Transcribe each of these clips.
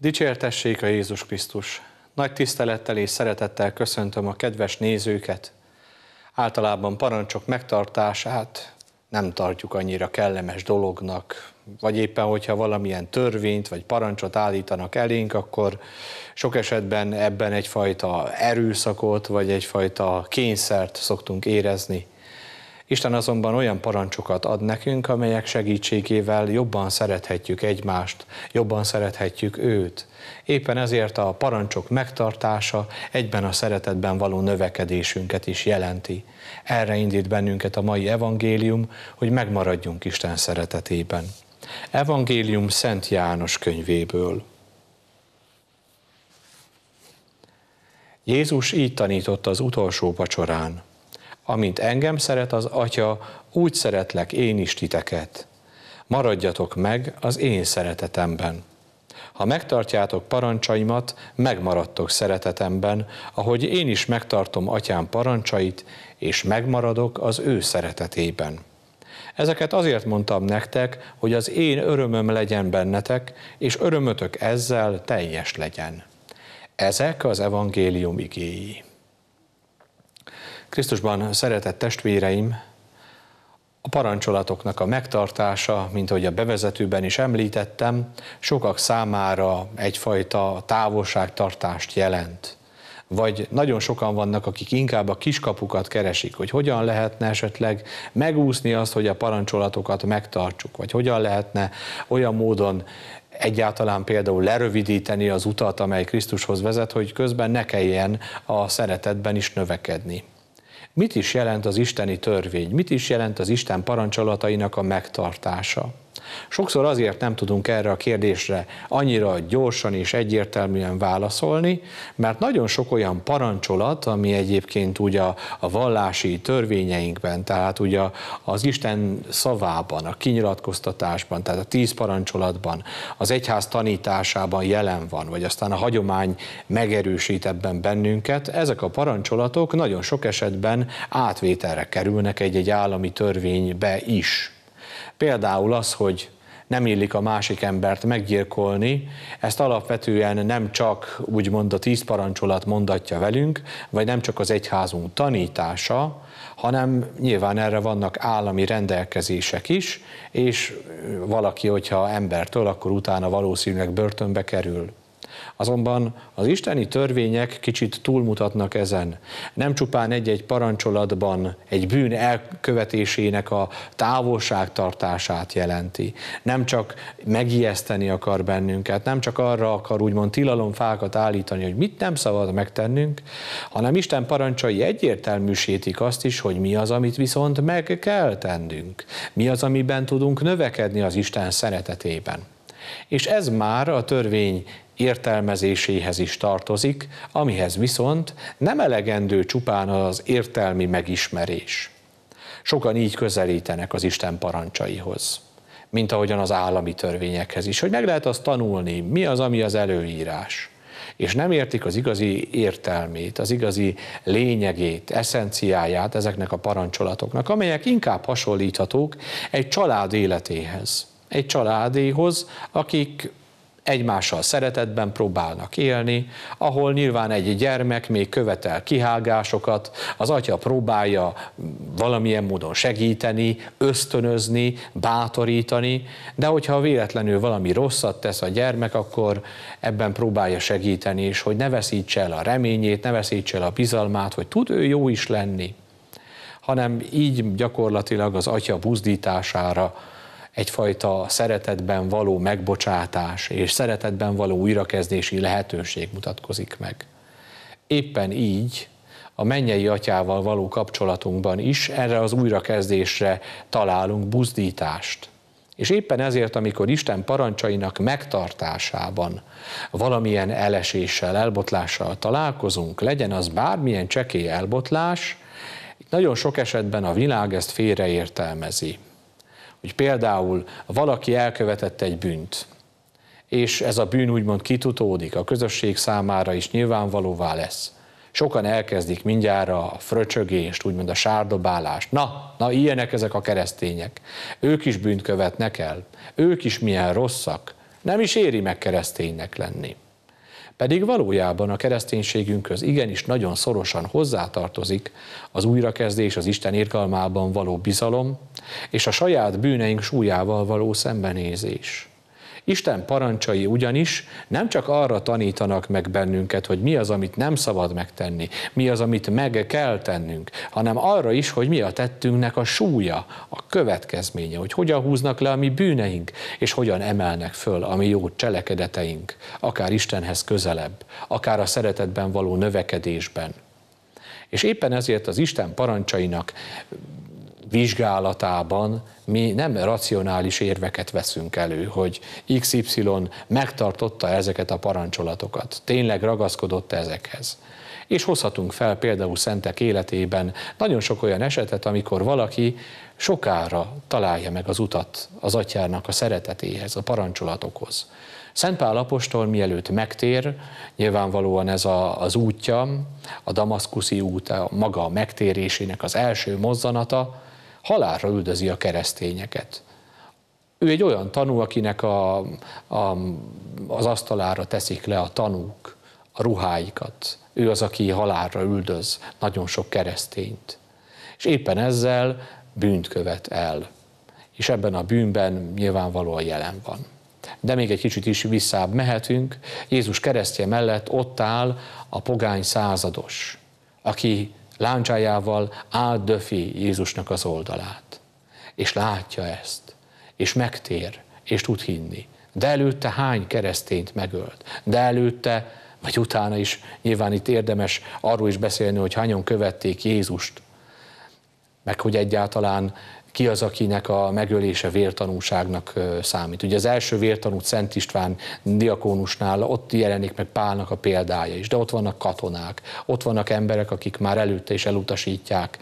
Dicsértessék a Jézus Krisztus! Nagy tisztelettel és szeretettel köszöntöm a kedves nézőket. Általában parancsok megtartását nem tartjuk annyira kellemes dolognak, vagy éppen, hogyha valamilyen törvényt vagy parancsot állítanak elénk, akkor sok esetben ebben egyfajta erőszakot, vagy egyfajta kényszert szoktunk érezni. Isten azonban olyan parancsokat ad nekünk, amelyek segítségével jobban szerethetjük egymást, jobban szerethetjük őt. Éppen ezért a parancsok megtartása egyben a szeretetben való növekedésünket is jelenti. Erre indít bennünket a mai evangélium, hogy megmaradjunk Isten szeretetében. Evangélium Szent János könyvéből. Jézus így tanított az utolsó vacsorán amint engem szeret az Atya, úgy szeretlek én is titeket. Maradjatok meg az én szeretetemben. Ha megtartjátok parancsaimat, megmaradtok szeretetemben, ahogy én is megtartom atyám parancsait, és megmaradok az ő szeretetében. Ezeket azért mondtam nektek, hogy az én örömöm legyen bennetek, és örömötök ezzel teljes legyen. Ezek az evangélium igéi. Krisztusban szeretett testvéreim, a parancsolatoknak a megtartása, mint ahogy a bevezetőben is említettem, sokak számára egyfajta távolságtartást jelent. Vagy nagyon sokan vannak, akik inkább a kiskapukat keresik, hogy hogyan lehetne esetleg megúszni azt, hogy a parancsolatokat megtartsuk, vagy hogyan lehetne olyan módon egyáltalán például lerövidíteni az utat, amely Krisztushoz vezet, hogy közben ne kelljen a szeretetben is növekedni. Mit is jelent az isteni törvény? Mit is jelent az Isten parancsolatainak a megtartása? Sokszor azért nem tudunk erre a kérdésre annyira gyorsan és egyértelműen válaszolni, mert nagyon sok olyan parancsolat, ami egyébként ugye a, a vallási törvényeinkben, tehát ugye az Isten szavában, a kinyilatkoztatásban, tehát a tíz parancsolatban, az egyház tanításában jelen van, vagy aztán a hagyomány megerősít ebben bennünket, ezek a parancsolatok nagyon sok esetben átvételre kerülnek egy-egy állami törvénybe is. Például az, hogy nem illik a másik embert meggyilkolni, ezt alapvetően nem csak úgymond a tíz parancsolat mondatja velünk, vagy nem csak az egyházunk tanítása, hanem nyilván erre vannak állami rendelkezések is, és valaki, hogyha embertől, akkor utána valószínűleg börtönbe kerül. Azonban az isteni törvények kicsit túlmutatnak ezen. Nem csupán egy-egy parancsolatban egy bűn elkövetésének a távolságtartását jelenti. Nem csak megijeszteni akar bennünket, nem csak arra akar úgymond tilalomfákat állítani, hogy mit nem szabad megtennünk, hanem Isten parancsai egyértelműsítik azt is, hogy mi az, amit viszont meg kell tennünk. Mi az, amiben tudunk növekedni az Isten szeretetében és ez már a törvény értelmezéséhez is tartozik, amihez viszont nem elegendő csupán az értelmi megismerés. Sokan így közelítenek az Isten parancsaihoz, mint ahogyan az állami törvényekhez is, hogy meg lehet azt tanulni, mi az, ami az előírás és nem értik az igazi értelmét, az igazi lényegét, eszenciáját ezeknek a parancsolatoknak, amelyek inkább hasonlíthatók egy család életéhez egy családéhoz, akik egymással szeretetben próbálnak élni, ahol nyilván egy gyermek még követel kihágásokat, az atya próbálja valamilyen módon segíteni, ösztönözni, bátorítani, de hogyha véletlenül valami rosszat tesz a gyermek, akkor ebben próbálja segíteni, és hogy ne veszítse el a reményét, ne veszítse el a bizalmát, hogy tud ő jó is lenni, hanem így gyakorlatilag az atya buzdítására egyfajta szeretetben való megbocsátás és szeretetben való újrakezdési lehetőség mutatkozik meg. Éppen így a mennyei atyával való kapcsolatunkban is erre az újrakezdésre találunk buzdítást. És éppen ezért, amikor Isten parancsainak megtartásában valamilyen eleséssel, elbotlással találkozunk, legyen az bármilyen csekély elbotlás, nagyon sok esetben a világ ezt félreértelmezi hogy például valaki elkövetett egy bűnt, és ez a bűn úgymond kitutódik, a közösség számára is nyilvánvalóvá lesz. Sokan elkezdik mindjára a fröcsögést, úgymond a sárdobálást. Na, na ilyenek ezek a keresztények. Ők is bűnt követnek el. Ők is milyen rosszak. Nem is éri meg kereszténynek lenni. Pedig valójában a kereszténységünkhöz igenis nagyon szorosan hozzátartozik az újrakezdés, az Isten érgalmában való bizalom, és a saját bűneink súlyával való szembenézés. Isten parancsai ugyanis nem csak arra tanítanak meg bennünket, hogy mi az, amit nem szabad megtenni, mi az, amit meg kell tennünk, hanem arra is, hogy mi a tettünknek a súlya, a következménye, hogy hogyan húznak le a mi bűneink, és hogyan emelnek föl a mi jó cselekedeteink, akár Istenhez közelebb, akár a szeretetben való növekedésben. És éppen ezért az Isten parancsainak vizsgálatában mi nem racionális érveket veszünk elő, hogy XY megtartotta ezeket a parancsolatokat, tényleg ragaszkodott ezekhez. És hozhatunk fel például szentek életében nagyon sok olyan esetet, amikor valaki sokára találja meg az utat az atyának a szeretetéhez, a parancsolatokhoz. Szent Pál apostol mielőtt megtér, nyilvánvalóan ez a, az útja, a damaszkuszi út, a maga a megtérésének az első mozzanata, halálra üldözi a keresztényeket. Ő egy olyan tanú, akinek a, a, az asztalára teszik le a tanúk, a ruháikat. Ő az, aki halálra üldöz nagyon sok keresztényt. És éppen ezzel bűnt követ el. És ebben a bűnben nyilvánvalóan jelen van. De még egy kicsit is visszább mehetünk. Jézus keresztje mellett ott áll a pogány százados, aki láncsájával átdöfi Jézusnak az oldalát. És látja ezt, és megtér, és tud hinni. De előtte hány keresztényt megölt? De előtte, vagy utána is, nyilván itt érdemes arról is beszélni, hogy hányan követték Jézust meg hogy egyáltalán ki az, akinek a megölése vértanúságnak számít. Ugye az első vértanút Szent István diakónusnál ott jelenik meg Pálnak a példája is, de ott vannak katonák, ott vannak emberek, akik már előtte is elutasítják,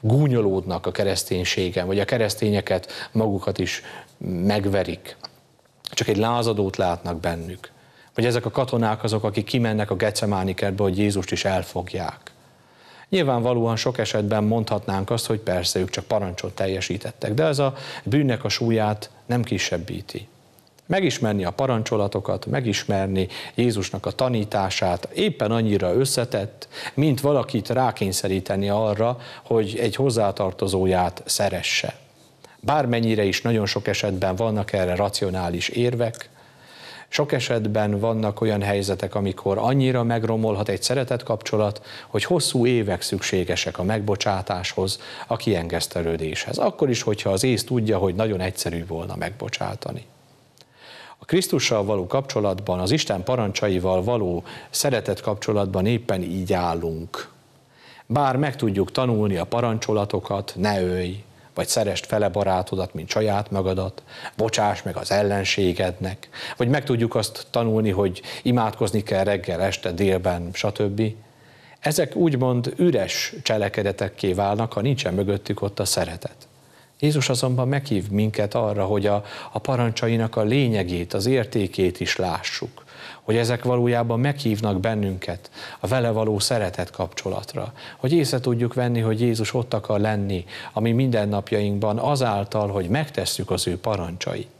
gúnyolódnak a kereszténységen, vagy a keresztényeket magukat is megverik. Csak egy lázadót látnak bennük. Vagy ezek a katonák azok, akik kimennek a gecemánikerbe, hogy Jézust is elfogják Nyilvánvalóan sok esetben mondhatnánk azt, hogy persze ők csak parancsot teljesítettek, de ez a bűnnek a súlyát nem kisebbíti. Megismerni a parancsolatokat, megismerni Jézusnak a tanítását éppen annyira összetett, mint valakit rákényszeríteni arra, hogy egy hozzátartozóját szeresse. Bármennyire is nagyon sok esetben vannak erre racionális érvek, sok esetben vannak olyan helyzetek, amikor annyira megromolhat egy szeretett kapcsolat, hogy hosszú évek szükségesek a megbocsátáshoz, a kiengesztelődéshez. Akkor is, hogyha az ész tudja, hogy nagyon egyszerű volna megbocsátani. A Krisztussal való kapcsolatban, az Isten parancsaival való szeretett kapcsolatban éppen így állunk. Bár meg tudjuk tanulni a parancsolatokat, ne ölj, vagy szerest fele barátodat, mint saját magadat, bocsáss meg az ellenségednek, vagy meg tudjuk azt tanulni, hogy imádkozni kell reggel, este, délben, stb. Ezek úgymond üres cselekedetekké válnak, ha nincsen mögöttük ott a szeretet. Jézus azonban meghív minket arra, hogy a, a parancsainak a lényegét, az értékét is lássuk, hogy ezek valójában meghívnak bennünket a vele való szeretet kapcsolatra, hogy észre tudjuk venni, hogy Jézus ott akar lenni a mi mindennapjainkban azáltal, hogy megtesszük az ő parancsait.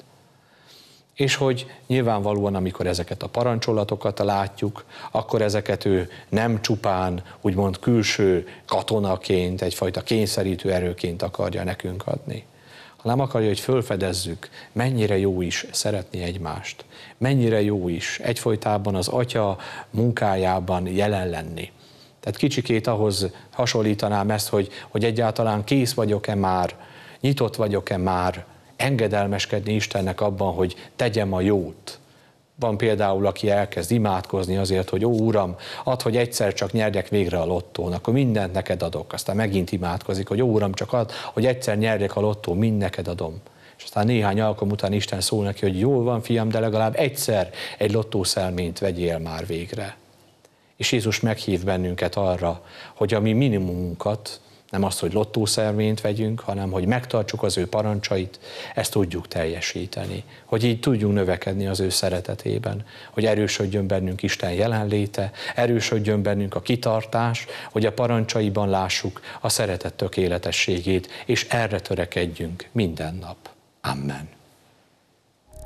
És hogy nyilvánvalóan, amikor ezeket a parancsolatokat látjuk, akkor ezeket ő nem csupán, úgymond külső katonaként, egyfajta kényszerítő erőként akarja nekünk adni, hanem akarja, hogy fölfedezzük, mennyire jó is szeretni egymást, mennyire jó is egyfolytában az atya munkájában jelen lenni. Tehát kicsikét ahhoz hasonlítanám ezt, hogy, hogy egyáltalán kész vagyok-e már, nyitott vagyok-e már engedelmeskedni Istennek abban, hogy tegyem a jót, van például, aki elkezd imádkozni azért, hogy ó, Uram, add, hogy egyszer csak nyerjek végre a lottón, akkor mindent neked adok. Aztán megint imádkozik, hogy ó, Uram, csak add, hogy egyszer nyerjek a lottón, mind neked adom. És aztán néhány alkalom után Isten szól neki, hogy jól van, fiam, de legalább egyszer egy lottószelményt vegyél már végre. És Jézus meghív bennünket arra, hogy a mi minimumunkat, nem azt, hogy lottószervényt vegyünk, hanem hogy megtartsuk az ő parancsait, ezt tudjuk teljesíteni. Hogy így tudjunk növekedni az ő szeretetében, hogy erősödjön bennünk Isten jelenléte, erősödjön bennünk a kitartás, hogy a parancsaiban lássuk a szeretet tökéletességét, és erre törekedjünk minden nap. Amen.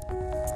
thank you